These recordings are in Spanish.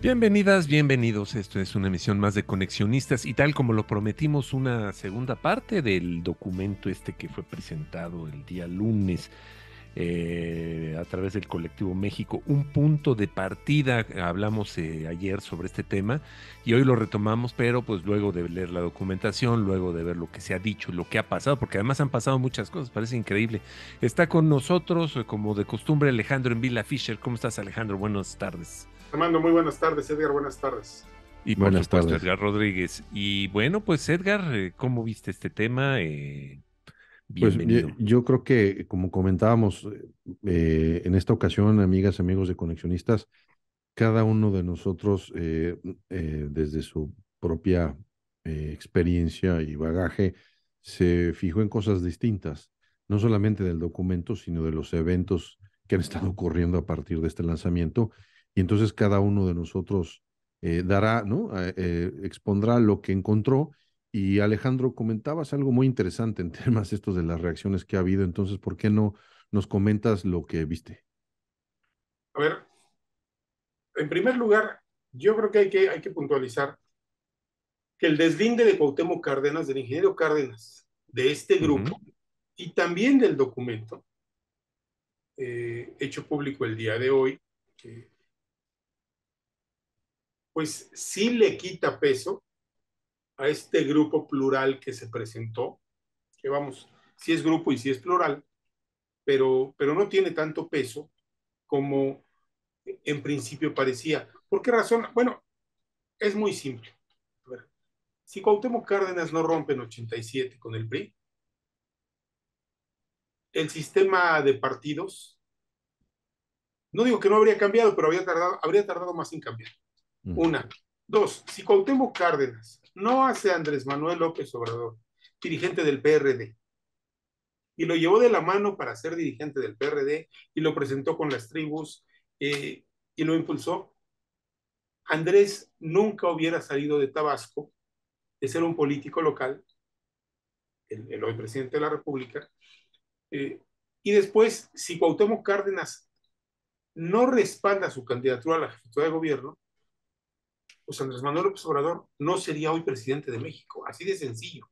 Bienvenidas, bienvenidos. Esto es una emisión más de Conexionistas y tal como lo prometimos, una segunda parte del documento este que fue presentado el día lunes eh, a través del colectivo México. Un punto de partida, hablamos eh, ayer sobre este tema y hoy lo retomamos, pero pues luego de leer la documentación, luego de ver lo que se ha dicho, lo que ha pasado, porque además han pasado muchas cosas, parece increíble. Está con nosotros, eh, como de costumbre, Alejandro Envila Fischer, ¿Cómo estás, Alejandro? Buenas tardes muy buenas tardes, Edgar, buenas tardes. Y buenas tardes. Edgar Rodríguez. Y bueno, pues Edgar, eh, ¿cómo viste este tema? Eh, Pues yo, creo que, como comentábamos eh, en esta ocasión, amigas, amigos de Conexionistas, cada uno de nosotros, eh, desde su propia experiencia y bagaje, se fijó en cosas distintas, no solamente del documento, sino de los eventos que han estado ocurriendo a partir de este lanzamiento y entonces cada uno de nosotros eh, dará, ¿no? Eh, eh, expondrá lo que encontró. Y Alejandro, comentabas algo muy interesante en temas estos de las reacciones que ha habido. Entonces, ¿por qué no nos comentas lo que viste? A ver, en primer lugar, yo creo que hay que, hay que puntualizar que el deslinde de Cuauhtémoc Cárdenas, del ingeniero Cárdenas, de este grupo y también del documento hecho público el día de hoy, que pues sí le quita peso a este grupo plural que se presentó, que vamos, sí es grupo y sí es plural, pero, pero no tiene tanto peso como en principio parecía. ¿Por qué razón? Bueno, es muy simple. si Cuauhtémoc Cárdenas no rompe en 87 con el PRI, el sistema de partidos, no digo que no habría cambiado, pero habría tardado, habría tardado más en cambiar. Una. Dos, si Cuauhtémoc Cárdenas no hace a Andrés Manuel López Obrador dirigente del PRD y lo llevó de la mano para ser dirigente del PRD y lo presentó con las tribus eh, y lo impulsó, Andrés nunca hubiera salido de Tabasco de ser un político local, el, hoy presidente de la República, eh, y después, si Cuauhtémoc Cárdenas no respalda su candidatura a la jefatura de gobierno, pues Andrés Manuel López Obrador no sería hoy presidente de México, así de sencillo.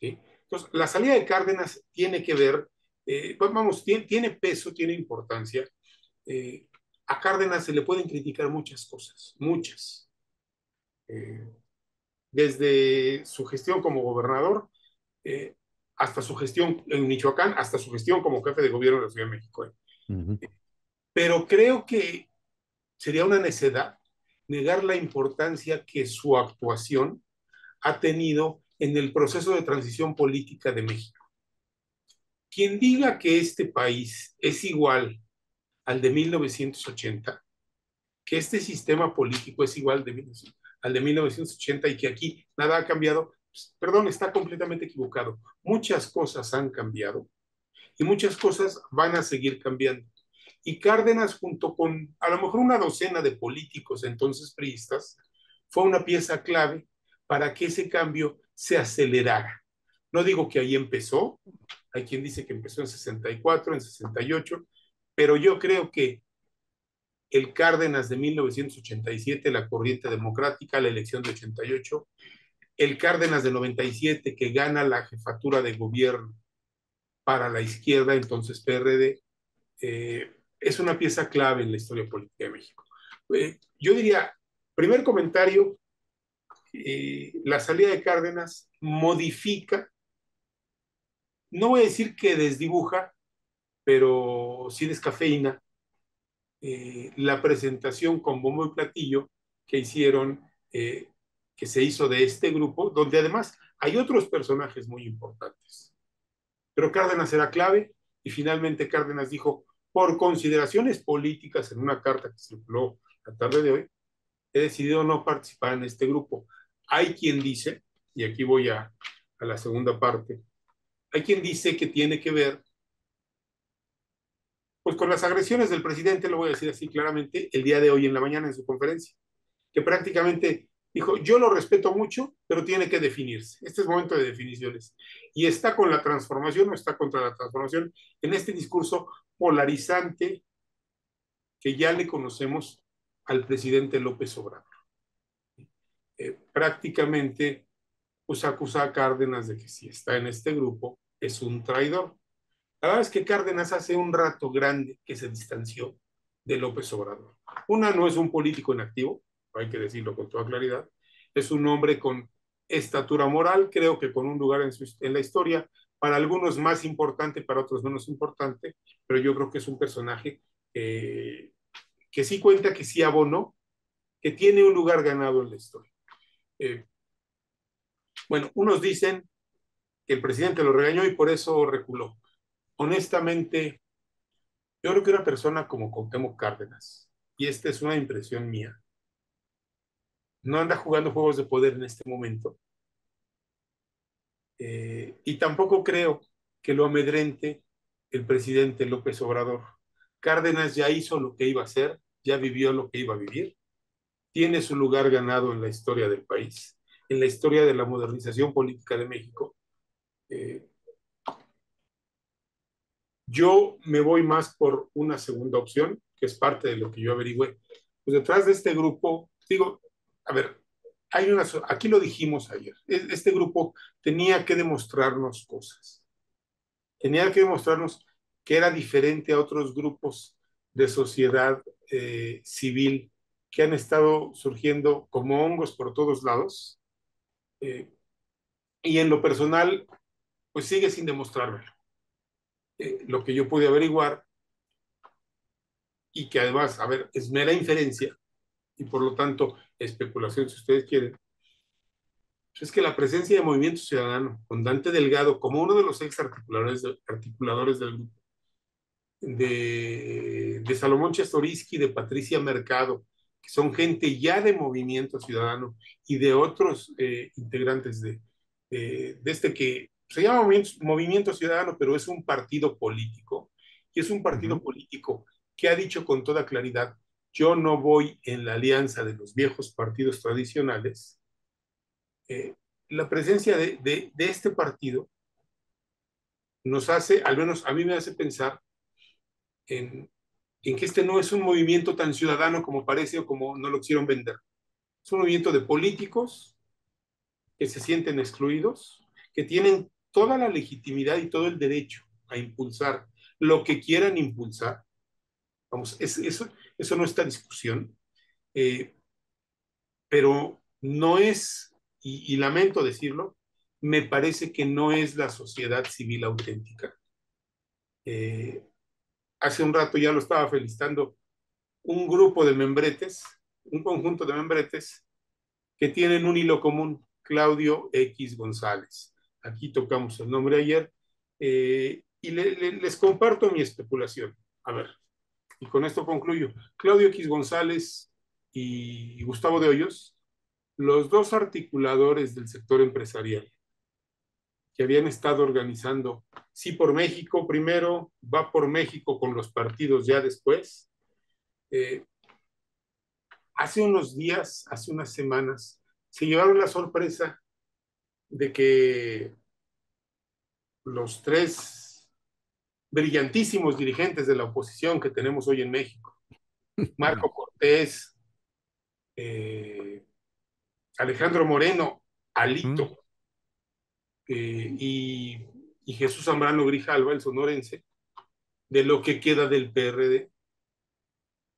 Entonces, la salida de Cárdenas tiene que ver, eh, vamos, tiene, peso, tiene importancia. Eh, a Cárdenas se le pueden criticar muchas cosas, muchas. Eh, desde su gestión como gobernador, hasta su gestión en Michoacán, hasta su gestión como jefe de gobierno de la Ciudad de México. Pero creo que sería una necedad negar la importancia que su actuación ha tenido en el proceso de transición política de México. Quien diga que este país es igual al de 1980, que este sistema político es igual de, al de 1980 y que aquí nada ha cambiado, pues, perdón, está completamente equivocado. Muchas cosas han cambiado y muchas cosas van a seguir cambiando. Y Cárdenas, junto con a lo mejor una docena de políticos entonces priistas, fue una pieza clave para que ese cambio se acelerara. No digo que ahí empezó, hay quien dice que empezó en 64, en 68, pero yo creo que el Cárdenas de 1987, la corriente democrática, la elección de 88, el Cárdenas de 97 que gana la jefatura de gobierno para la izquierda, entonces PRD, eh, es una pieza clave en la historia política de México. Eh, yo diría, primer comentario, eh, la salida de Cárdenas modifica, no voy a decir que desdibuja, pero sí descafeina eh, la presentación con bombo y platillo que hicieron, que se hizo de este grupo, donde además hay otros personajes muy importantes. Pero Cárdenas era clave y finalmente Cárdenas dijo, por consideraciones políticas en una carta que circuló la tarde de hoy, he decidido no participar en este grupo. Hay quien dice, y aquí voy a, a la segunda parte, hay quien dice que tiene que ver pues con las agresiones del presidente, lo voy a decir así claramente, el día de hoy en la mañana en su conferencia, que prácticamente Dijo, yo lo respeto mucho, pero tiene que definirse. Este es momento de definiciones. Y está con la transformación o está contra la transformación en este discurso polarizante que ya le conocemos al presidente López Obrador. Eh, prácticamente, pues acusa a Cárdenas de que si está en este grupo es un traidor. La verdad es que Cárdenas hace un rato grande que se distanció de López Obrador. Una no es un político en activo, hay que decirlo con toda claridad, es un hombre con estatura moral, creo que con un lugar en, la historia, para algunos más importante, para otros menos importante, pero yo creo que es un personaje que sí cuenta, que sí abonó, que tiene un lugar ganado en la historia. Eh, bueno, unos dicen que el presidente lo regañó y por eso reculó. Honestamente, yo creo que una persona como contemo Cárdenas, y esta es una impresión mía, no anda jugando juegos de poder en este momento. Eh, y tampoco creo que lo amedrente el presidente López Obrador. Cárdenas ya hizo lo que iba a hacer, ya vivió lo que iba a vivir, tiene su lugar ganado en la historia del país, en la historia de la modernización política de México. Eh, yo me voy más por una segunda opción, que es parte de lo que yo averigüé. Pues detrás de este grupo, digo, a ver, hay una, aquí lo dijimos ayer, e, este grupo tenía que demostrarnos cosas, tenía que demostrarnos que era diferente a otros grupos de sociedad eh, civil que han estado surgiendo como hongos por todos lados. Eh, y en lo personal, pues sigue sin demostrármelo. Eh, lo que yo pude averiguar, y que además, a ver, es mera inferencia, y por lo tanto especulación si ustedes quieren, es que la presencia de Movimiento Ciudadano, con Dante Delgado como uno de los ex articuladores, del grupo, de, Salomón Chastoriski, de Patricia Mercado, que son gente ya de Movimiento Ciudadano y de otros eh, integrantes de, de, este que se llama Movimiento, Ciudadano, pero es un partido político, y es un partido político que ha dicho con toda claridad, yo no voy en la alianza de los viejos partidos tradicionales, eh, la presencia de, de, de este partido nos hace, al menos a mí me hace pensar en, en que este no es un movimiento tan ciudadano como parece o como no lo quisieron vender. Es un movimiento de políticos que se sienten excluidos, que tienen toda la legitimidad y todo el derecho a impulsar lo que quieran impulsar, Vamos, eso, eso no está esta discusión. Eh, pero no es, y, lamento decirlo, me parece que no es la sociedad civil auténtica. Eh, hace un rato ya lo estaba felicitando un grupo de membretes, un conjunto de membretes que tienen un hilo común, Claudio X González. Aquí tocamos el nombre ayer eh, y les comparto mi especulación. A ver y con esto concluyo, Claudio X González y Gustavo de Hoyos, los dos articuladores del sector empresarial que habían estado organizando Sí por México primero, Va por México con los partidos ya después. Eh, hace unos días, hace unas semanas, se llevaron la sorpresa de que los tres brillantísimos dirigentes de la oposición que tenemos hoy en México. Marco Cortés, eh, Alejandro Moreno, Alito, eh, y, y, Jesús Zambrano Grijalva, el sonorense, de lo que queda del PRD,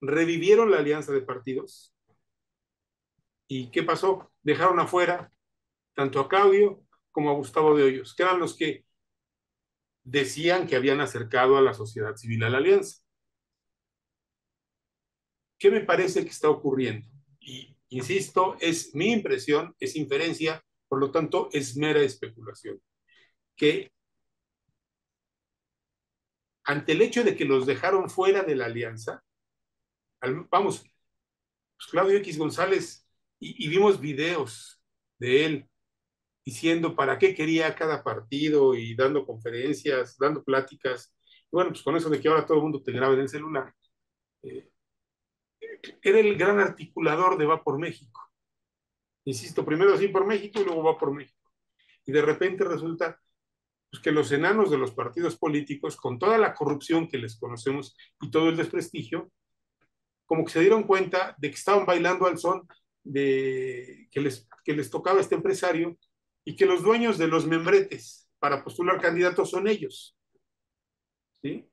revivieron la alianza de partidos. ¿Y qué pasó? Dejaron afuera tanto a Claudio como a Gustavo de Hoyos, que eran los que decían que habían acercado a la sociedad civil a la alianza. ¿Qué me parece que está ocurriendo? Y insisto, es mi impresión, es inferencia, por lo tanto es mera especulación, que ante el hecho de que los dejaron fuera de la alianza, vamos, pues, Claudio X González, y vimos videos de él diciendo para qué quería cada partido y dando conferencias, dando pláticas. bueno, pues con eso de que ahora todo el mundo te grabe en el celular. Eh, era el gran articulador de Va por México. Insisto, primero sí por México y luego Va por México. Y de repente resulta pues, que los enanos de los partidos políticos, con toda la corrupción que les conocemos y todo el desprestigio, como que se dieron cuenta de que estaban bailando al son de que les, que les tocaba este empresario y que los dueños de los membretes para postular candidatos son ellos. ¿Sí?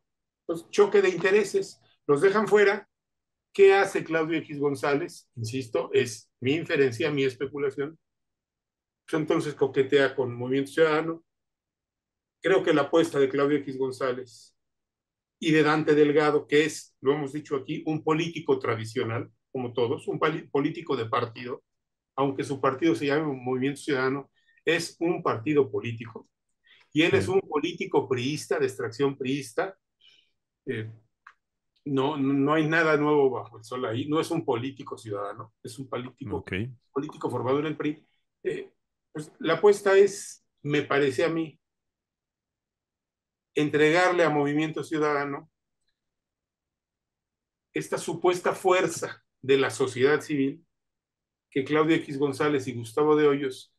Entonces, choque de intereses, los dejan fuera. ¿Qué hace Claudio X González? Insisto, es mi inferencia, mi especulación. Pues, entonces coquetea con Movimiento Ciudadano. Creo que la apuesta de Claudio X González y de Dante Delgado, que es, lo hemos dicho aquí, un político tradicional, como todos, un político de partido, aunque su partido se llame Movimiento Ciudadano, es un partido político y él es un político priista, de extracción priista. Eh, no, no hay nada nuevo bajo el sol ahí, no es un político ciudadano, es un político, político formado en el PRI. Eh, pues, la apuesta es, me parece a mí, entregarle a Movimiento Ciudadano esta supuesta fuerza de la sociedad civil que Claudio X González y Gustavo de Hoyos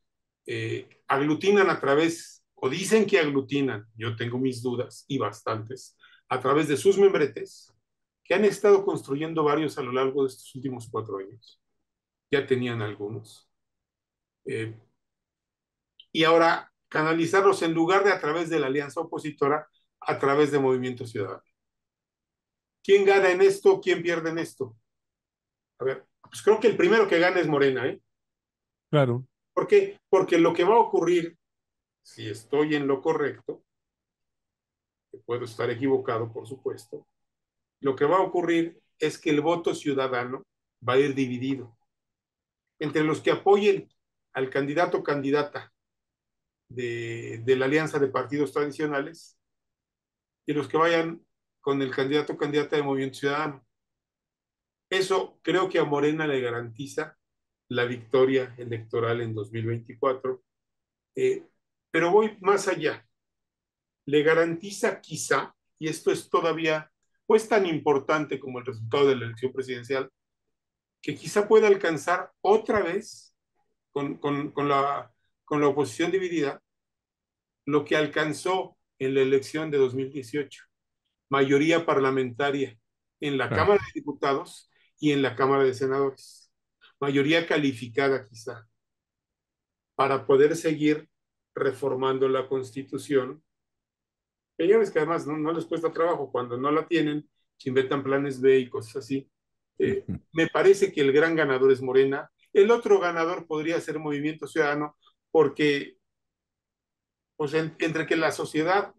eh, aglutinan a través, o dicen que aglutinan, yo tengo mis dudas y bastantes, a través de sus membretes, que han estado construyendo varios a lo largo de estos últimos cuatro años. Ya tenían algunos. Eh, y ahora canalizarlos en lugar de a través de la alianza opositora, a través de Movimiento Ciudadano. ¿Quién gana en esto? ¿Quién pierde en esto? A ver, pues creo que el primero que gana es Morena, ¿eh? Claro. ¿Por qué? Porque lo que va a ocurrir, si estoy en lo correcto, que puedo estar equivocado, por supuesto, lo que va a ocurrir es que el voto ciudadano va a ir dividido entre los que apoyen al candidato o candidata de, la alianza de partidos tradicionales y los que vayan con el candidato o candidata de Movimiento Ciudadano. Eso creo que a Morena le garantiza la victoria electoral en 2024. Eh, pero voy más allá. Le garantiza quizá, y esto es todavía, pues tan importante como el resultado de la elección presidencial, que quizá pueda alcanzar otra vez con, con, la, con la oposición dividida lo que alcanzó en la elección de 2018, mayoría parlamentaria en la Cámara de Diputados y en la Cámara de Senadores mayoría calificada quizá, para poder seguir reformando la constitución. Que que además no, les cuesta trabajo, cuando no la tienen, se inventan planes B y cosas así. Eh, me parece que el gran ganador es Morena. El otro ganador podría ser Movimiento Ciudadano, porque o pues, sea entre que la sociedad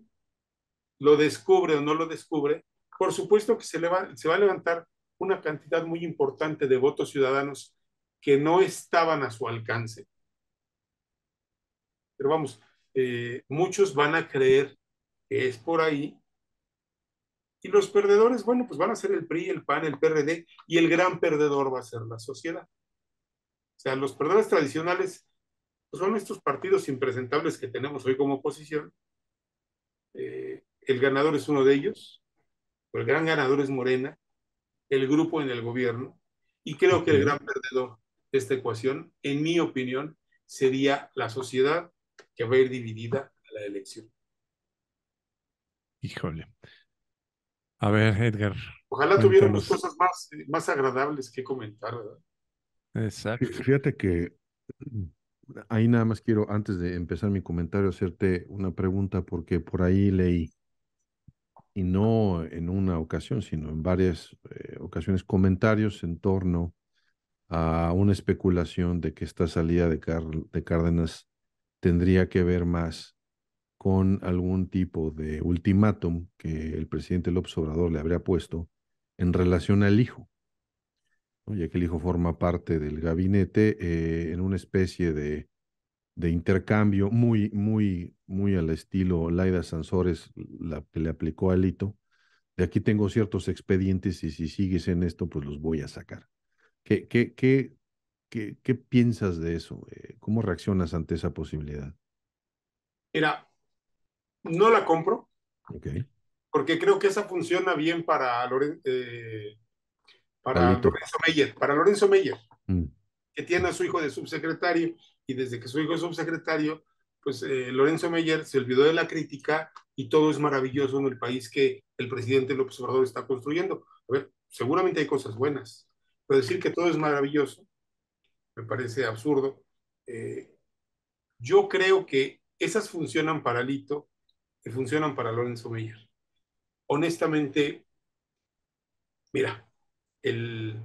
lo descubre o no lo descubre, por supuesto que se, se va a levantar una cantidad muy importante de votos ciudadanos que no estaban a su alcance. Pero vamos, eh, muchos van a creer que es por ahí. Y los perdedores, bueno, pues van a ser el PRI, el PAN, el PRD, y el gran perdedor va a ser la sociedad. O sea, los perdedores tradicionales pues, son estos partidos impresentables que tenemos hoy como oposición. Eh, el ganador es uno de ellos, el gran ganador es Morena, el grupo en el gobierno, y creo que el gran perdedor esta ecuación, en mi opinión, sería la sociedad que va a ir dividida a la elección. Híjole. A ver, Edgar. Ojalá tuviéramos cosas más, eh, más agradables que comentar, ¿verdad? Exacto. Fíjate que mm, ahí nada más quiero, antes de empezar mi comentario, hacerte una pregunta porque por ahí leí, y no en una ocasión, sino en varias eh, ocasiones, comentarios en torno a una especulación de que esta salida de, de Cárdenas tendría que ver más con algún tipo de ultimátum que el presidente López Obrador le habría puesto en relación al hijo, ya que el hijo forma parte del gabinete eh, en una especie de, intercambio muy, muy, muy al estilo Laida Sansores, la que le aplicó a Lito, de aquí tengo ciertos expedientes y si sigues en esto, pues los voy a sacar. ¿Qué, piensas de eso? Eh? ¿Cómo reaccionas ante esa posibilidad? Mira, no la compro. Porque creo que esa funciona bien para, eh, para Lorenzo Meyer. Para Lorenzo Meyer, mm. que tiene a su hijo de subsecretario y desde que su hijo es subsecretario, pues eh, Lorenzo Meyer se olvidó de la crítica y todo es maravilloso en el país que el presidente López Obrador está construyendo. A ver, seguramente hay cosas buenas, pero decir que todo es maravilloso me parece absurdo. Eh, yo creo que esas funcionan para Lito y funcionan para Lorenzo Meyer. Honestamente, mira, el,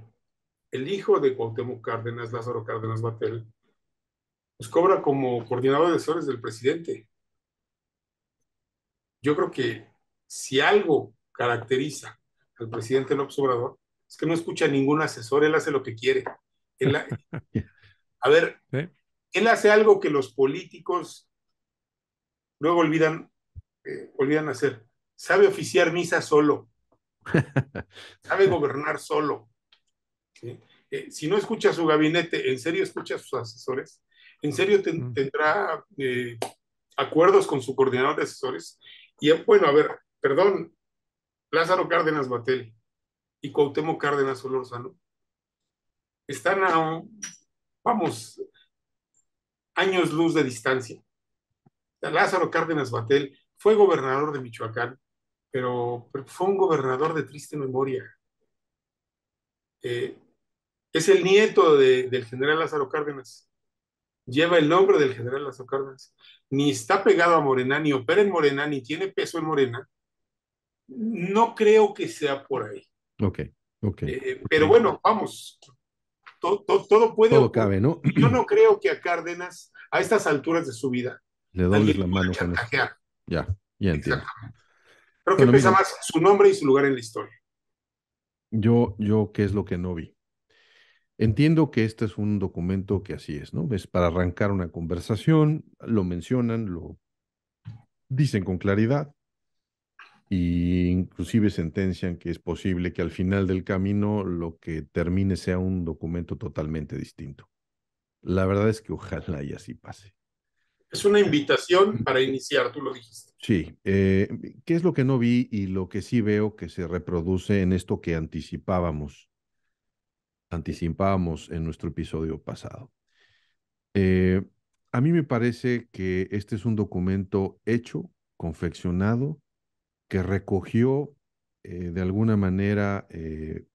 hijo de Cuauhtémoc Cárdenas, Lázaro Cárdenas Batel, nos cobra como coordinador de asesores del presidente. Yo creo que si algo caracteriza al presidente López Obrador es que no escucha a ningún asesor, él hace lo que quiere. A ver, él hace algo que los políticos luego olvidan, eh, olvidan hacer. Sabe oficiar misa solo, sabe gobernar solo. Eh, si no escucha a su gabinete, ¿en serio escucha a sus asesores? ¿En serio mm. tendrá eh, acuerdos con su coordinador de asesores? Y bueno, a ver, perdón, Lázaro Cárdenas Batel y Cuauhtémoc Cárdenas Olorzano están a, vamos, años luz de distancia. Lázaro Cárdenas Batel fue gobernador de Michoacán, pero fue un gobernador de triste memoria. Eh, es el nieto del general Lázaro Cárdenas. Lleva el nombre del general Lázaro Cárdenas. Ni está pegado a Morena, ni opera en Morena, ni tiene peso en Morena. No creo que sea por ahí. Ok, eh, eh, ok. pero bueno, vamos, todo, todo, puede. Todo cabe, ¿no? Yo no creo que a Cárdenas, a estas alturas de su vida, le dobles la mano con Ya, ya entiendo. Creo que pesa más su nombre y su lugar en la historia. Yo, yo, ¿qué es lo que no vi? Entiendo que este es un documento que así es, ¿no? Es para arrancar una conversación, lo mencionan, lo dicen con claridad, y inclusive sentencian que es posible que al final del camino lo que termine sea un documento totalmente distinto. La verdad es que ojalá y así pase. Es una invitación para iniciar, tú lo dijiste. Sí, eh, ¿qué es lo que no vi y lo que sí veo que se reproduce en esto que anticipábamos? Anticipábamos en nuestro episodio pasado. Eh, a mí me parece que este es un documento hecho, confeccionado, que recogió eh, de alguna manera eh,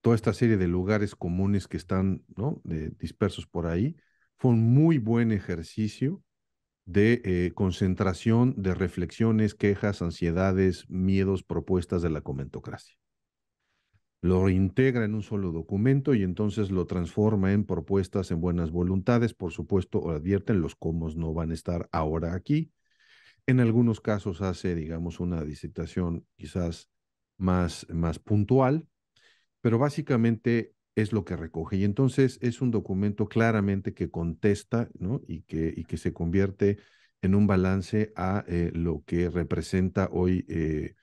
toda esta serie de lugares comunes que están ¿no? dispersos por ahí. Fue un muy buen ejercicio de eh, concentración de reflexiones, quejas, ansiedades, miedos, propuestas de la comentocracia. Lo integra en un solo documento y entonces lo transforma en propuestas en buenas voluntades. Por supuesto, advierten, los comos no van a estar ahora aquí, en algunos casos hace, digamos, una disertación quizás más, más puntual, pero básicamente es lo que recoge. Y entonces es un documento claramente que contesta ¿no? y, que, y que se convierte en un balance a eh, lo que representa hoy eh,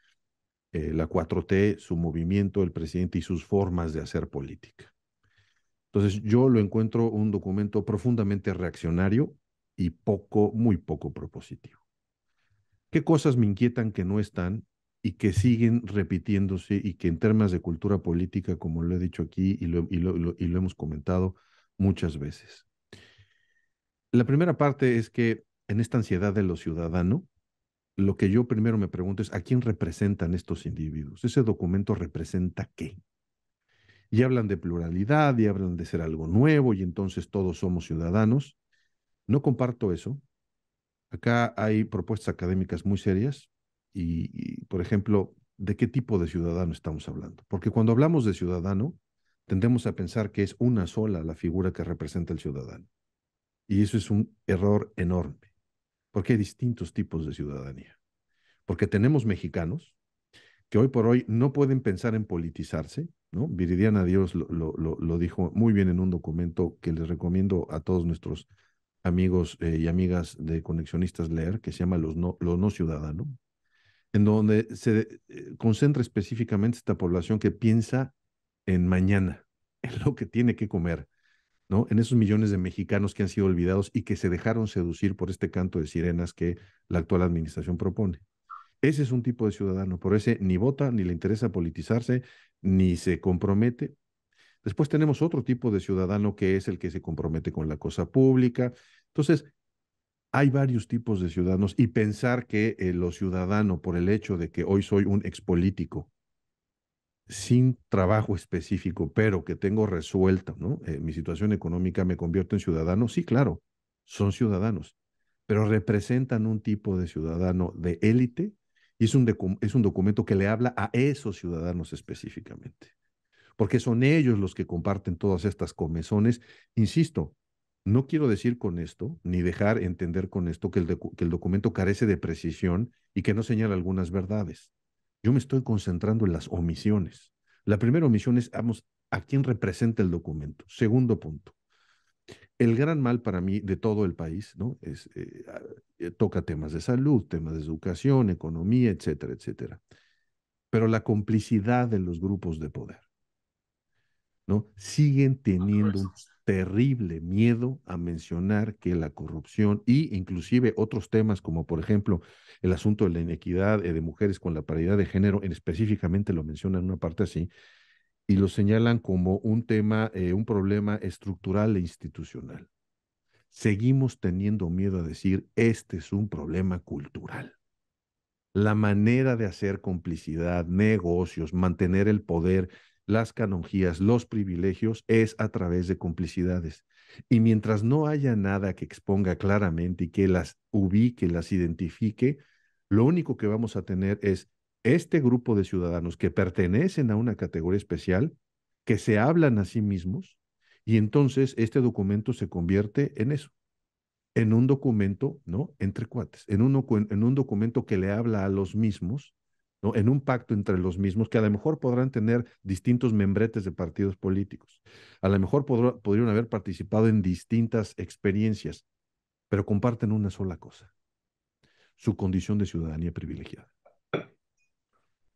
eh, la 4T, su movimiento, el presidente y sus formas de hacer política. Entonces yo lo encuentro un documento profundamente reaccionario y poco, muy poco propositivo. ¿Qué cosas me inquietan que no están y que siguen repitiéndose y que en términos de cultura política, como lo he dicho aquí y lo, y lo hemos comentado muchas veces? La primera parte es que en esta ansiedad de lo ciudadano, lo que yo primero me pregunto es, ¿a quién representan estos individuos? ¿Ese documento representa qué? Y hablan de pluralidad y hablan de ser algo nuevo y entonces todos somos ciudadanos. No comparto eso. Acá hay propuestas académicas muy serias y, por ejemplo, ¿de qué tipo de ciudadano estamos hablando? Porque cuando hablamos de ciudadano, tendemos a pensar que es una sola la figura que representa el ciudadano. Y eso es un error enorme, porque hay distintos tipos de ciudadanía. Porque tenemos mexicanos que hoy por hoy no pueden pensar en politizarse, ¿no? Viridiana Dios lo, lo dijo muy bien en un documento que les recomiendo a todos nuestros amigos eh, y amigas de Conexionistas leer, que se llama Los No, los no Ciudadanos, en donde se eh, concentra específicamente esta población que piensa en mañana, en lo que tiene que comer, ¿no? En esos millones de mexicanos que han sido olvidados y que se dejaron seducir por este canto de sirenas que la actual administración propone. Ese es un tipo de ciudadano, por ese ni vota, ni le interesa politizarse, ni se compromete, Después tenemos otro tipo de ciudadano que es el que se compromete con la cosa pública. Entonces, hay varios tipos de ciudadanos y pensar que los eh, lo ciudadano, por el hecho de que hoy soy un expolítico, sin trabajo específico, pero que tengo resuelta, eh, mi situación económica me convierto en ciudadano, sí, claro, son ciudadanos, pero representan un tipo de ciudadano de élite y es es un documento que le habla a esos ciudadanos específicamente porque son ellos los que comparten todas estas comezones. Insisto, no quiero decir con esto, ni dejar entender con esto, que el, documento carece de precisión y que no señala algunas verdades. Yo me estoy concentrando en las omisiones. La primera omisión es, vamos, ¿a quién representa el documento? Segundo punto. El gran mal para mí de todo el país, ¿no? Es, eh, eh, toca temas de salud, temas de educación, economía, etcétera, etcétera. Pero la complicidad de los grupos de poder. Siguen teniendo un terrible miedo a mencionar que la corrupción y inclusive otros temas como por ejemplo el asunto de la inequidad eh, de mujeres con la paridad de género, en específicamente lo mencionan en una parte así, y lo señalan como un tema, eh, un problema estructural e institucional. Seguimos teniendo miedo a decir, este es un problema cultural. La manera de hacer complicidad, negocios, mantener el poder, las canonjías, los privilegios, es a través de complicidades. Y mientras no haya nada que exponga claramente y que las ubique, las identifique, lo único que vamos a tener es este grupo de ciudadanos que pertenecen a una categoría especial, que se hablan a sí mismos, y entonces este documento se convierte en eso, en un documento, ¿no? Entre cuates, en en un documento que le habla a los mismos en un pacto entre los mismos que a lo mejor podrán tener distintos membretes de partidos políticos, a lo mejor podrían haber participado en distintas experiencias, pero comparten una sola cosa, su condición de ciudadanía privilegiada.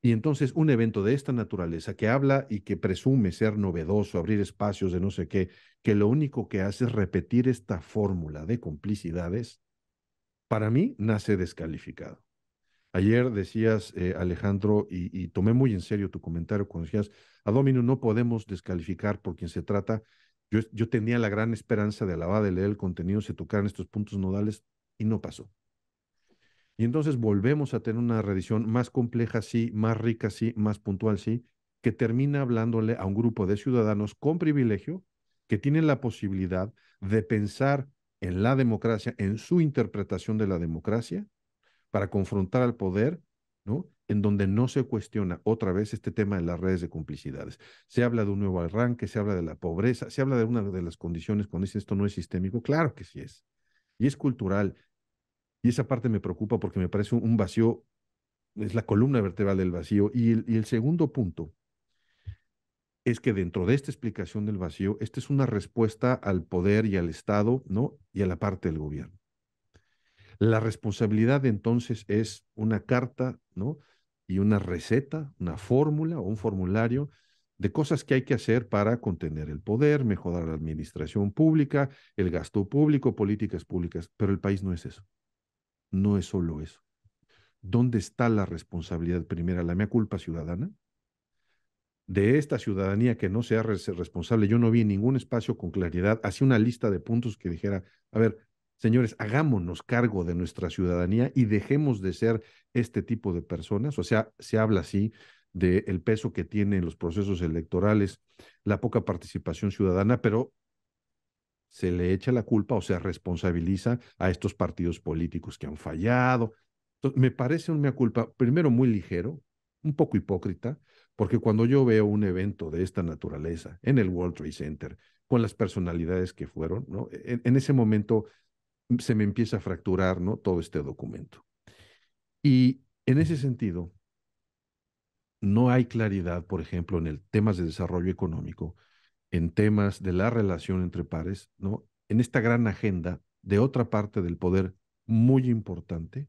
Y entonces un evento de esta naturaleza que habla y que presume ser novedoso, abrir espacios de no sé qué, que lo único que hace es repetir esta fórmula de complicidades, para mí nace descalificado. Ayer decías, eh, Alejandro, y, tomé muy en serio tu comentario cuando decías, a Domino no podemos descalificar por quien se trata. Yo, yo tenía la gran esperanza de alabar, de leer el contenido, se tocaran estos puntos nodales y no pasó. Y entonces volvemos a tener una redición más compleja, sí, más rica, sí, más puntual, sí, que termina hablándole a un grupo de ciudadanos con privilegio que tienen la posibilidad de pensar en la democracia, en su interpretación de la democracia, para confrontar al poder, ¿no? En donde no se cuestiona otra vez este tema de las redes de complicidades. Se habla de un nuevo arranque, se habla de la pobreza, se habla de una de las condiciones cuando dice esto no es sistémico, claro que sí es. Y es cultural. Y esa parte me preocupa porque me parece un vacío, es la columna vertebral del vacío. Y y el segundo punto es que dentro de esta explicación del vacío, esta es una respuesta al poder y al Estado, ¿no? Y a la parte del gobierno. La responsabilidad entonces es una carta, ¿no? Y una receta, una fórmula o un formulario de cosas que hay que hacer para contener el poder, mejorar la administración pública, el gasto público, políticas públicas, pero el país no es eso. No es solo eso. ¿Dónde está la responsabilidad primera, la mea culpa ciudadana? De esta ciudadanía que no sea responsable, yo no vi ningún espacio con claridad, hacía una lista de puntos que dijera, a ver, Señores, hagámonos cargo de nuestra ciudadanía y dejemos de ser este tipo de personas. O sea, se habla así del peso que tienen los procesos electorales, la poca participación ciudadana, pero se le echa la culpa o sea, responsabiliza a estos partidos políticos que han fallado. me parece una culpa, primero muy ligero, un poco hipócrita, porque cuando yo veo un evento de esta naturaleza en el World Trade Center, con las personalidades que fueron, ¿no? E-, en ese momento se me empieza a fracturar ¿no? todo este documento. Y en ese sentido, no hay claridad, por ejemplo, en el temas de desarrollo económico, en temas de la relación entre pares, ¿no? en esta gran agenda de otra parte del poder muy importante,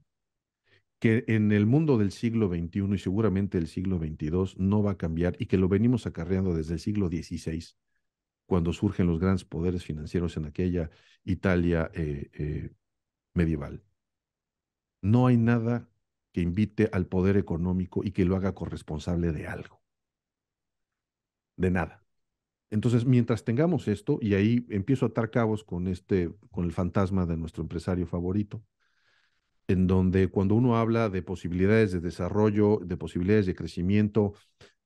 que en el mundo del siglo XXI y seguramente el siglo XXII no va a cambiar y que lo venimos acarreando desde el siglo XVI, cuando surgen los grandes poderes financieros en aquella Italia eh, eh, medieval. No hay nada que invite al poder económico y que lo haga corresponsable de algo. De nada. Entonces, mientras tengamos esto, y ahí empiezo a atar cabos con, este, con el fantasma de nuestro empresario favorito, en donde cuando uno habla de posibilidades de desarrollo, de posibilidades de crecimiento,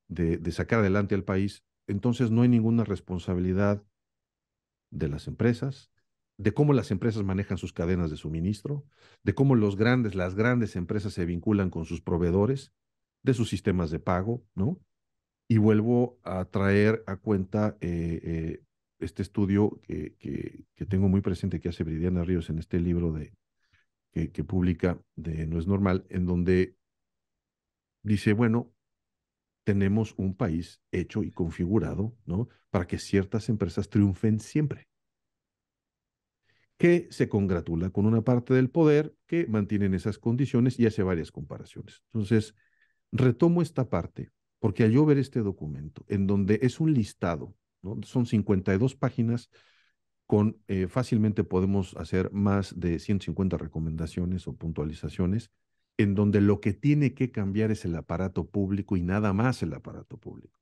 de sacar adelante al país, entonces no hay ninguna responsabilidad de las empresas, de cómo las empresas manejan sus cadenas de suministro, de cómo los grandes, las grandes empresas se vinculan con sus proveedores, de sus sistemas de pago, ¿no? Y vuelvo a traer a cuenta eh, eh, este estudio que, que, tengo muy presente que hace Bridiana Ríos en este libro de, que publica de No es normal, en donde dice, bueno, tenemos un país hecho y configurado, ¿no? Para que ciertas empresas triunfen siempre. Que se congratula con una parte del poder que mantiene esas condiciones y hace varias comparaciones. Entonces, retomo esta parte, porque al yo ver este documento, en donde es un listado, ¿no? Son 52 páginas con eh, fácilmente podemos hacer más de 150 recomendaciones o puntualizaciones en donde lo que tiene que cambiar es el aparato público y nada más el aparato público.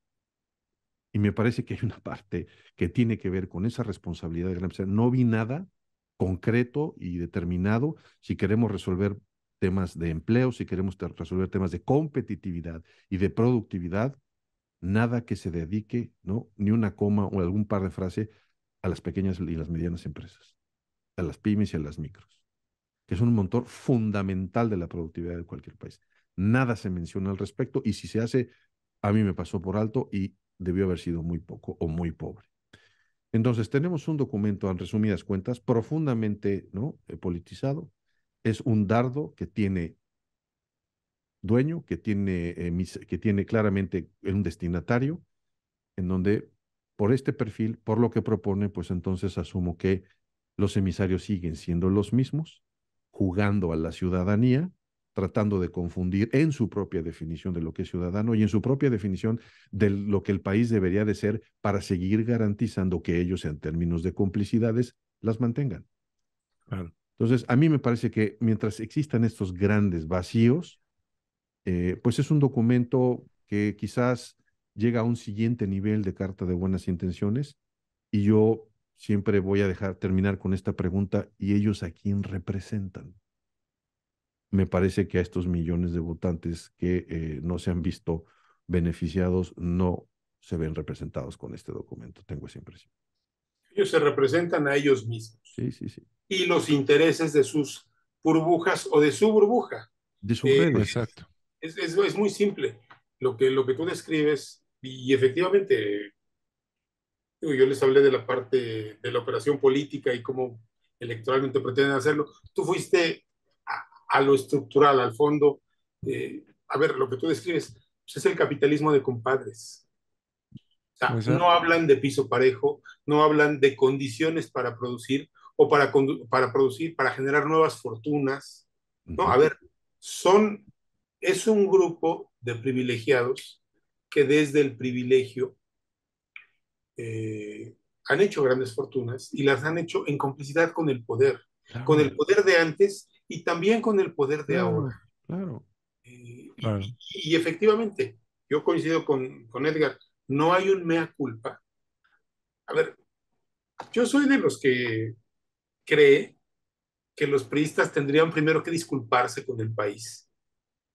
Y me parece que hay una parte que tiene que ver con esa responsabilidad de la empresa. No vi nada concreto y determinado si queremos resolver temas de empleo, si queremos resolver temas de competitividad y de productividad, nada que se dedique, ¿no? Ni una coma o algún par de frase a las pequeñas y las medianas empresas, a las pymes y a las micros que es un motor fundamental de la productividad de cualquier país. Nada se menciona al respecto y si se hace, a mí me pasó por alto y debió haber sido muy poco o muy pobre. Entonces, tenemos un documento, en resumidas cuentas, profundamente ¿no? Eh, politizado. Es un dardo que tiene dueño, que tiene, eh, que tiene claramente un destinatario, en donde por este perfil, por lo que propone, pues entonces asumo que los emisarios siguen siendo los mismos, jugando a la ciudadanía, tratando de confundir en su propia definición de lo que es ciudadano y en su propia definición de lo que el país debería de ser para seguir garantizando que ellos en términos de complicidades las mantengan. Entonces, a mí me parece que mientras existan estos grandes vacíos, eh, pues es un documento que quizás llega a un siguiente nivel de carta de buenas intenciones y yo siempre voy a dejar terminar con esta pregunta, ¿y ellos a quién representan? Me parece que a estos millones de votantes que eh, no se han visto beneficiados no se ven representados con este documento, tengo esa impresión. Ellos se representan a ellos mismos. Sí, sí, sí. Y los intereses de sus burbujas o de su burbuja. De su eh, exacto. Es, muy simple. Lo que, lo que tú describes, y efectivamente yo les hablé de la parte de la operación política y cómo electoralmente pretenden hacerlo. Tú fuiste a, lo estructural, al fondo. Eh, a ver, lo que tú describes pues, es el capitalismo de compadres. O sea, pues, ¿eh? no hablan de piso parejo, no hablan de condiciones para producir o para, para producir, para generar nuevas fortunas. No, a ver, son, es un grupo de privilegiados que desde el privilegio eh, han hecho grandes fortunas y las han hecho en complicidad con el poder, con el poder de antes y también con el poder de ahora. Claro. Eh, y, efectivamente, yo coincido con, con Edgar, no hay un mea culpa. A ver, yo soy de los que cree que los priistas tendrían primero que disculparse con el país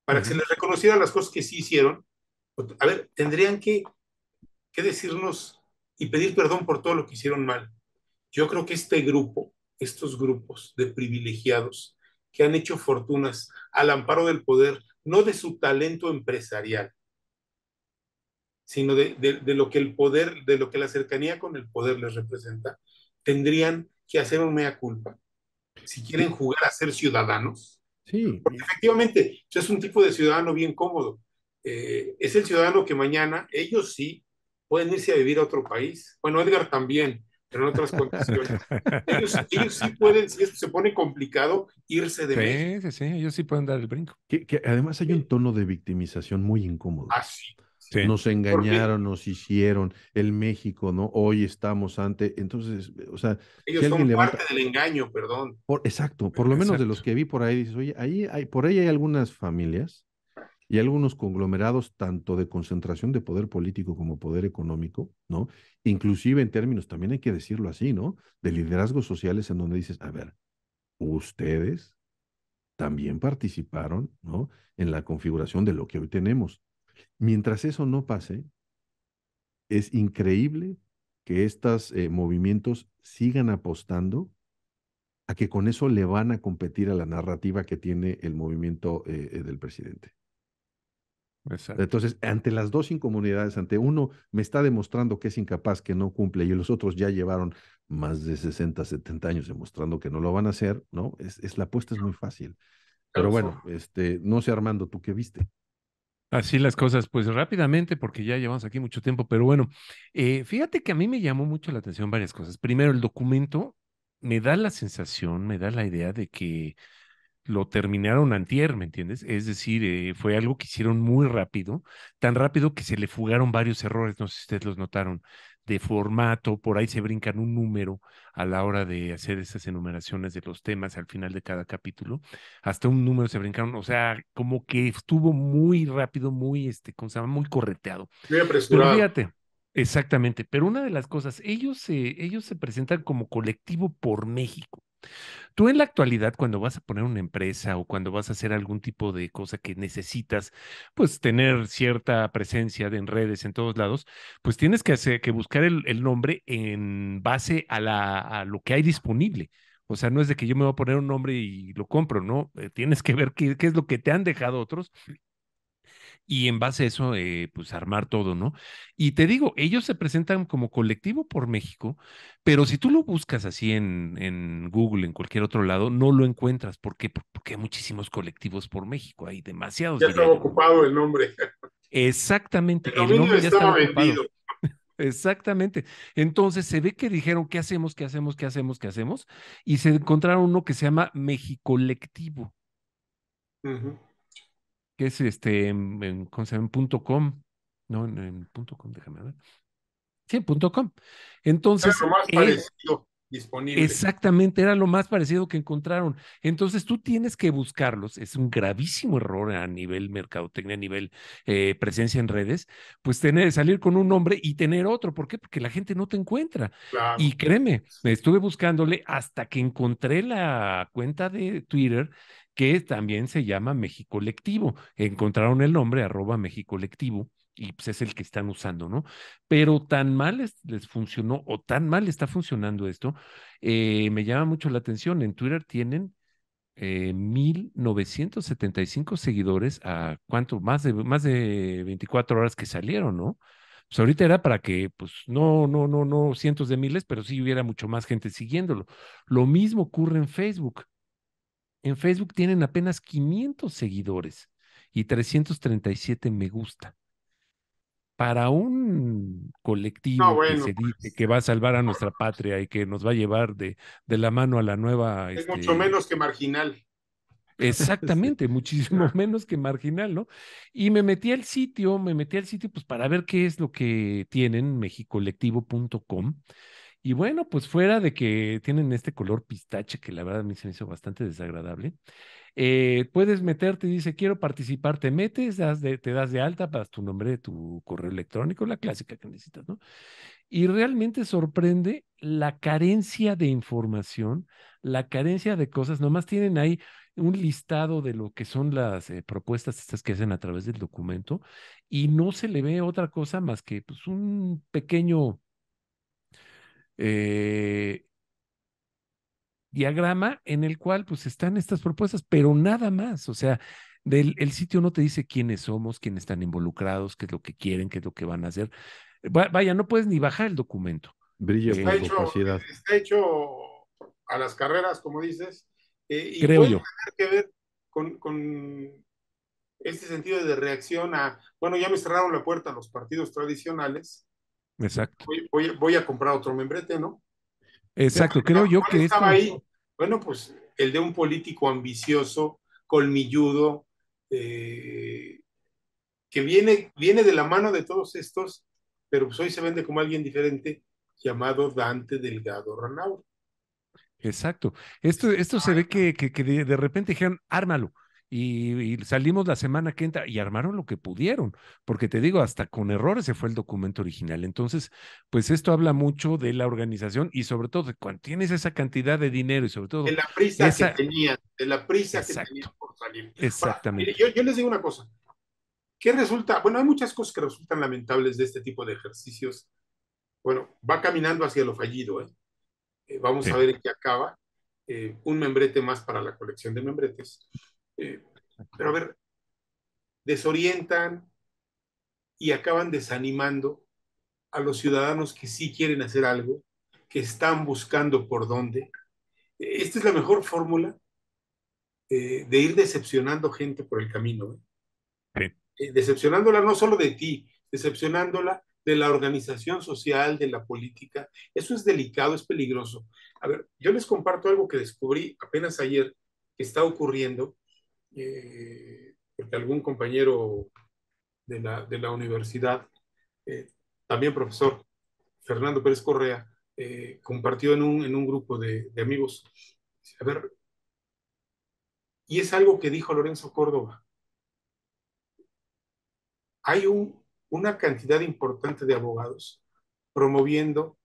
para que se les reconociera las cosas que sí hicieron. A ver, tendrían que, que decirnos y pedir perdón por todo lo que hicieron mal. Yo creo que este grupo, estos grupos de privilegiados que han hecho fortunas al amparo del poder, no de su talento empresarial, sino de, lo que el poder, de lo que la cercanía con el poder les representa, tendrían que hacer un mea culpa. Si quieren jugar a ser ciudadanos. Sí. Porque efectivamente, es un tipo de ciudadano bien cómodo. Eh, es el ciudadano que mañana, ellos sí, pueden irse a vivir a otro país. Bueno, Edgar también, pero en otras condiciones. ellos, sí pueden, si se pone complicado, irse de sí, México. Sí, sí, ellos sí pueden dar el brinco. Que, además hay un tono de victimización muy incómodo. Ah, sí. Nos engañaron, nos hicieron, el México, ¿no? Hoy estamos ante, entonces, o sea... Ellos son parte del engaño, perdón. Por, exacto, por lo menos de los que vi por ahí, dices, oye, ahí hay, por ahí hay algunas familias y algunos conglomerados tanto de concentración de poder político como poder económico, ¿no? Inclusive en términos, también hay que decirlo así, ¿no? De liderazgos sociales en donde dices, a ver, ustedes también participaron, ¿no? En la configuración de lo que hoy tenemos. Mientras eso no pase, es increíble que estos eh, movimientos sigan apostando a que con eso le van a competir a la narrativa que tiene el movimiento eh, eh, del presidente. Entonces, ante las dos incomunidades, ante uno me está demostrando que es incapaz, que no cumple, y los otros ya llevaron más de 60, 70 años demostrando que no lo van a hacer, ¿no? Es, la apuesta es muy fácil. Pero bueno, este, no sé, Armando, ¿tú qué viste? Así las cosas, pues rápidamente, porque ya llevamos aquí mucho tiempo, pero bueno, eh, fíjate que a mí me llamó mucho la atención varias cosas. Primero, el documento me da la sensación, me da la idea de que lo terminaron antier, ¿me entiendes? Es decir, eh, fue algo que hicieron muy rápido, tan rápido que se le fugaron varios errores, no sé si ustedes los notaron, de formato, por ahí se brincan un número a la hora de hacer esas enumeraciones de los temas al final de cada capítulo, hasta un número se brincaron, o sea, como que estuvo muy rápido, muy, este, ¿cómo se Muy correteado. Muy apresurado. fíjate, exactamente, pero una de las cosas, ellos, se ellos se presentan como colectivo por México. Tú en la actualidad, cuando vas a poner una empresa o cuando vas a hacer algún tipo de cosa que necesitas, pues tener cierta presencia en redes en todos lados, pues tienes que, que buscar el, nombre en base a, lo que hay disponible. O sea, no es de que yo me voy a poner un nombre y lo compro, ¿no? Eh, tienes que ver qué, qué, es lo que te han dejado otros y en base a eso, eh, pues armar todo, ¿no? Y te digo, ellos se presentan como colectivo por México, pero si tú lo buscas así en, Google, en cualquier otro lado, no lo encuentras. ¿Por qué? Porque hay muchísimos colectivos por México, hay demasiados. Ya estaba ocupado el nombre. Exactamente, el, nombre ya estaba, Exactamente. Entonces se ve que dijeron, ¿qué hacemos? ¿Qué hacemos? ¿Qué hacemos? ¿Qué hacemos? Y se encontraron uno que se llama México colectivo que es este, en, .com, no, en, .com, déjame ver. Sí, .com. Entonces, era lo más eh, parecido disponible. Exactamente, era lo más parecido que encontraron. Entonces, tú tienes que buscarlos. Es un gravísimo error a nivel mercadotecnia, a nivel eh, presencia en redes, pues tener, salir con un nombre y tener otro. ¿Por qué? Porque la gente no te encuentra. Y créeme, estuve buscándole hasta que encontré la cuenta de Twitter que también se llama México colectivo Encontraron el nombre arroba Lectivo, y pues es el que están usando, ¿no? Pero tan mal les funcionó o tan mal está funcionando esto, eh, me llama mucho la atención. En Twitter tienen eh, y 1.975 seguidores a cuánto, más de, más de 24 horas que salieron, ¿no? Pues ahorita era para que, pues no, no, no, no, cientos de miles, pero sí hubiera mucho más gente siguiéndolo. Lo mismo ocurre en Facebook. En Facebook tienen apenas 500 seguidores y 337 me gusta. Para un colectivo que se dice pues que va a salvar a nuestra patria y que nos va a llevar de, de la mano a la nueva. Es mucho este menos que marginal. Exactamente, muchísimo menos que marginal, ¿no? Y me metí al sitio, me metí al sitio pues para ver qué es lo que tienen, mexicolectivo.com, y bueno, pues fuera de que tienen este color pistache, que la verdad a mí se me hizo bastante desagradable, eh, puedes meterte dice, quiero participar, te metes, te das de alta, para tu nombre, tu correo electrónico, la clásica que necesitas, ¿no? Y realmente sorprende la carencia de información, la carencia de cosas, nomás tienen ahí un listado de lo que son las eh, propuestas estas que hacen a través del documento y no se le ve otra cosa más que pues, un pequeño eh, diagrama en el cual pues están estas propuestas, pero nada más, o sea, del, el sitio no te dice quiénes somos, quiénes están involucrados, qué es lo que quieren, qué es lo que van a hacer. vaya, no puedes ni bajar el documento. Brilla está, hecho, está hecho a las carreras, como dices, eh, y Creo yo. que ver con, con este sentido de reacción a, bueno, ya me cerraron la puerta a los partidos tradicionales, Exacto. Voy, a comprar otro membrete, ¿no? Exacto, creo yo que estaba ahí? Bueno, pues el de un político ambicioso, colmilludo, eh, que viene, viene de la mano de todos estos, pero pues, hoy se vende como alguien diferente llamado Dante Delgado Ranaud Exacto. Esto, esto se ve que, que, que de repente dijeron, ármalo, y, salimos la semana que entra y armaron lo que pudieron, porque te digo, hasta con errores se fue el documento original. Entonces, pues esto habla mucho de la organización y sobre todo de cuando tienes esa cantidad de dinero y sobre todo... De la prisa que tenían, de la prisa que por salir. Exactamente. yo, les digo una cosa. ¿Qué resulta? Bueno, hay muchas cosas que resultan lamentables de este tipo de ejercicios. Bueno, va caminando hacia lo fallido. ¿eh? eh vamos a ver en qué acaba. Eh, un membrete más para la colección de membretes. Eh, pero a ver, desorientan y acaban desanimando a los ciudadanos que sí quieren hacer algo, que están buscando por dónde. Esta es la mejor fórmula eh, de ir decepcionando gente por el camino. ¿eh? Decepcionándola no solo de ti, decepcionándola de la organización social, de la política. Eso es delicado, es peligroso. A ver, yo les comparto algo que descubrí apenas ayer que está ocurriendo eh, porque algún compañero de la, de la universidad, eh, también profesor, Fernando Pérez Correa, eh, compartió en un, en un grupo de, amigos. A y es algo que dijo Lorenzo Córdoba. Hay un, una cantidad importante de abogados promoviendo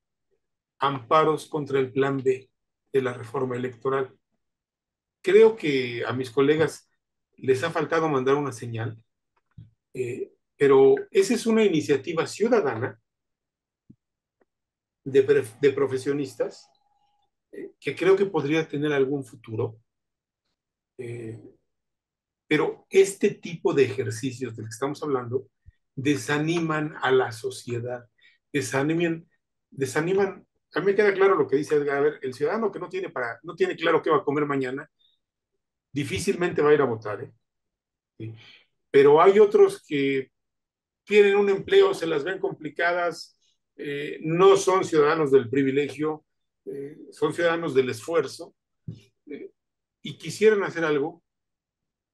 amparos contra el plan B de la reforma electoral. Creo que a mis colegas les ha faltado mandar una señal, eh, pero esa es una iniciativa ciudadana de, profesionistas eh, que creo que podría tener algún futuro. Eh, pero este tipo de ejercicios del que estamos hablando desaniman a la sociedad, desaniman, desaniman. A mí me queda claro lo que dice el ciudadano que no tiene para, no tiene claro qué va a comer mañana, difícilmente va a ir a votar. ¿eh? Pero hay otros que tienen un empleo, se las ven complicadas, eh, no son ciudadanos del privilegio, eh, son ciudadanos del esfuerzo eh, y quisieran hacer algo.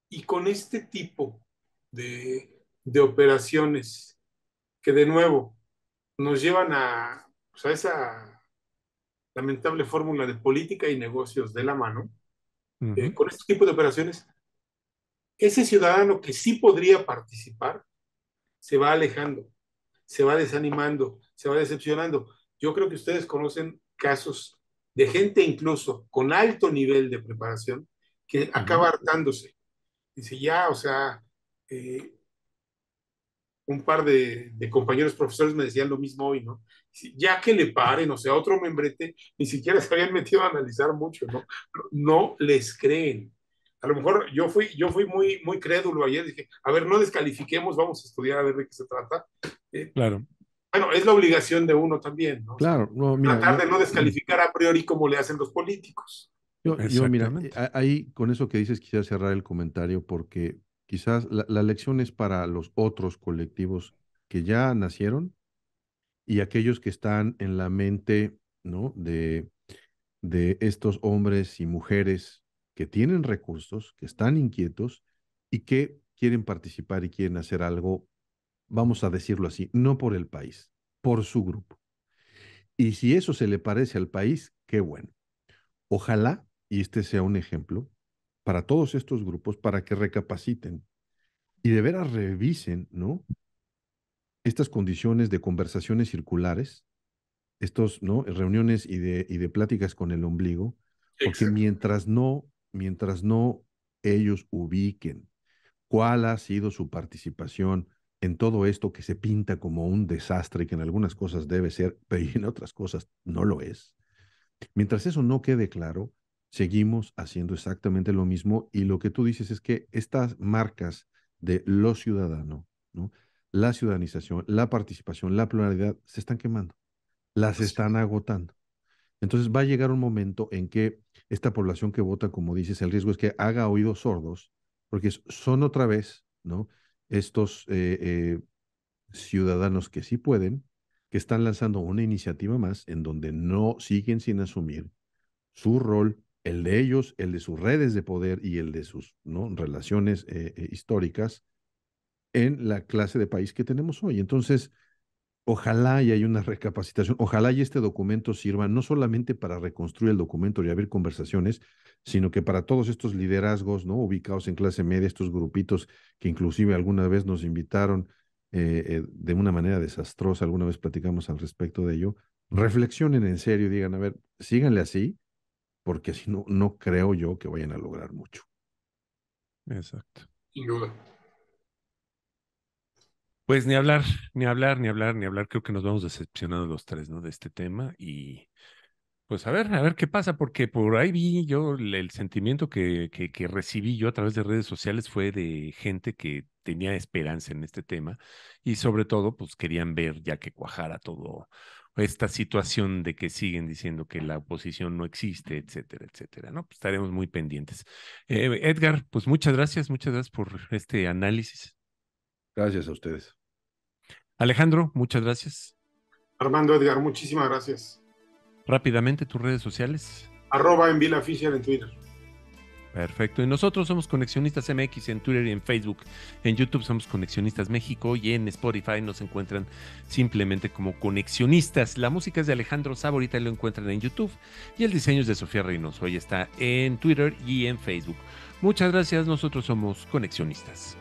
Y con este tipo de, operaciones que de nuevo nos llevan a, pues, a esa lamentable fórmula de política y negocios de la mano, eh, con este tipo de operaciones, ese ciudadano que sí podría participar se va alejando, se va desanimando, se va decepcionando. Yo creo que ustedes conocen casos de gente incluso con alto nivel de preparación que acaba hartándose. Dice, ya, o sea, eh, un par de, compañeros profesores me decían lo mismo hoy, ¿no? Ya que le paren, o sea, otro membrete, ni siquiera se habían metido a analizar mucho, ¿no? No les creen. A lo mejor yo fui, yo fui muy, muy crédulo ayer, dije, a ver, no descalifiquemos, vamos a estudiar a ver de qué se trata. Eh, claro. Bueno, es la obligación de uno también, ¿no? Claro, no, mira, Tratar de no descalificar a priori como le hacen los políticos. yo mira, ahí con eso que dices quisiera cerrar el comentario porque quizás la, lección es para los otros colectivos que ya nacieron y aquellos que están en la mente, ¿no? de estos hombres y mujeres que tienen recursos, que están inquietos y que quieren participar y quieren hacer algo, vamos a decirlo así, no por el país, por su grupo. Y si eso se le parece al país, qué bueno. Ojalá, y este sea un ejemplo, para todos estos grupos para que recapaciten y de veras revisen, ¿no? Estas condiciones de conversaciones circulares, estos, ¿no? Reuniones y de, y de pláticas con el ombligo, porque mientras no, mientras no ellos ubiquen cuál ha sido su participación en todo esto que se pinta como un desastre, que en algunas cosas debe ser, pero en otras cosas no lo es. Mientras eso no quede claro, seguimos haciendo exactamente lo mismo y lo que tú dices es que estas marcas de lo ciudadano, la ciudadanización, la participación, la pluralidad, se están quemando, las están agotando. Entonces va a llegar un momento en que esta población que vota, como dices, el riesgo es que haga oídos sordos, porque son otra vez, Estos eh, eh, ciudadanos que sí pueden, que están lanzando una iniciativa más en donde no siguen sin asumir su rol el de ellos, el de sus redes de poder y el de sus ¿no? relaciones eh, eh, históricas en la clase de país que tenemos hoy. Entonces, ojalá y hay una recapacitación, ojalá y este documento sirva no solamente para reconstruir el documento y abrir conversaciones, sino que para todos estos liderazgos ¿no? ubicados en clase media, estos grupitos que inclusive alguna vez nos invitaron eh, de una manera desastrosa, alguna vez platicamos al respecto de ello, reflexionen en serio, digan, a ver, síganle así, porque si no, no creo yo que vayan a lograr mucho. Exacto. Sin duda. Pues ni hablar, ni hablar, ni hablar, ni hablar. Creo que nos vamos decepcionados los tres, ¿no? De este tema y pues a ver, a ver qué pasa, porque por ahí vi yo el sentimiento que, que, que, recibí yo a través de redes sociales fue de gente que tenía esperanza en este tema y sobre todo pues querían ver ya que cuajara todo esta situación de que siguen diciendo que la oposición no existe, etcétera, etcétera, ¿no? Pues, estaremos muy pendientes. Eh, Edgar, pues muchas gracias, muchas gracias por este análisis. Gracias a ustedes. Alejandro, muchas gracias. Armando Edgar, muchísimas gracias. Rápidamente tus redes sociales. Arroba en Vila Oficial en Twitter. Perfecto. Y nosotros somos Conexionistas MX en Twitter y en Facebook. En YouTube somos Conexionistas México y en Spotify nos encuentran simplemente como Conexionistas. La música es de Alejandro Saborita y lo encuentran en YouTube. Y el diseño es de Sofía Reynoso. Hoy está en Twitter y en Facebook. Muchas gracias. Nosotros somos Conexionistas.